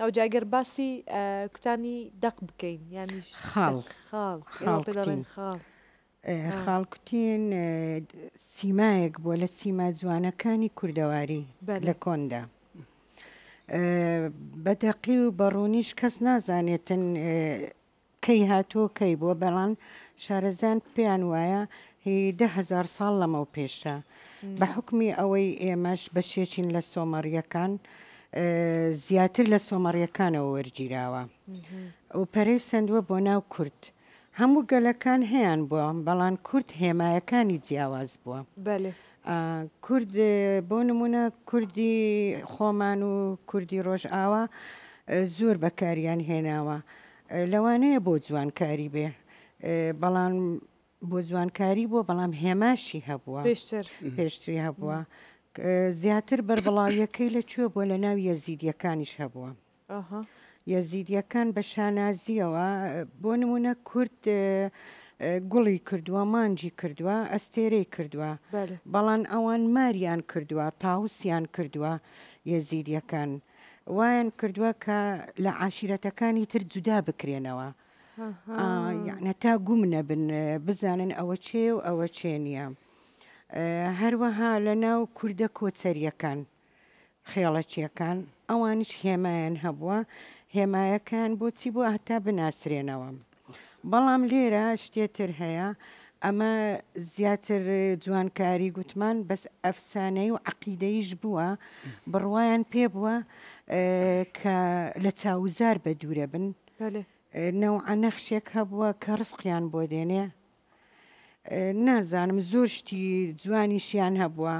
ئەو جاگەر باسی کوتانی دەق بکەین یانی خاڵ خاڵ خاڵکوتین سیمایەک بووە لە سیما جوانەکانی کوردەواری لە کۆندا بەدەقی و بەڕوونیش کەس نازانێتن کەی هاتۆ کەی بووە بەڵان شارەزان پێیان وایە هزار ساڵ لەمە و پێشە بە حکمی ئەوەی ئێمەش بەشێچین لە سۆمەریەکان. زیاتر لە سۆمەڕیەکانەوە وەرگیراوە ئەو پەرەی سندووە بۆ ناو کورت هەموو گەلەکان هەیەیان بووە بەڵام کورت هێمایەکانی جیاواز بووە کورد بۆ نمونە کوردی خۆمان و کوردی ڕۆژئاوا زۆر بەکاریان هێناوە لەوانەیە بۆ جوانکاری بێ بەڵام بۆ جوانکاری بووە بەڵام هێماشی هەبووە پێشتری هەبووە زیاتر بربڵاویەکەی لەکوێ بۆ لە ناو یەزیدیەکانیش هەبووە یەزیدیەکان بە شانازیەوە بۆ نمونە کورد گوڵی کردووە مانجی کردووە ئەستێرەی کردووە بەڵام ئەوان ماریان کردووە تاوسیان کردووە یەزیدیەکان وایان کردووە کە لە عاشرەتەکانی تر جودا بکرێنەوە یعنە تا گومنە بن بزانن ئەوە چێ و ئەوە چێنە. هەروەها لە ناو کووردە کۆچەریەکان خێڵەچیەکان ئەوانش هێمایان هەبووە هێمایەکان بۆچی بۆ هەتا بناسرێنەوە. بەڵام لێرە شتێتر هەیە ئەمە زیاتر جوانکاری گوتمان بەس ئەفسانەی و عقیدەیش بووە بڕواان پێ بووە کە لە چاوزار بە دوورە بن نەوعە نەخشێک هەبووە کە ڕسقیان بۆ دێنێ نازانم زۆر شتی جوانیشیان هەبووە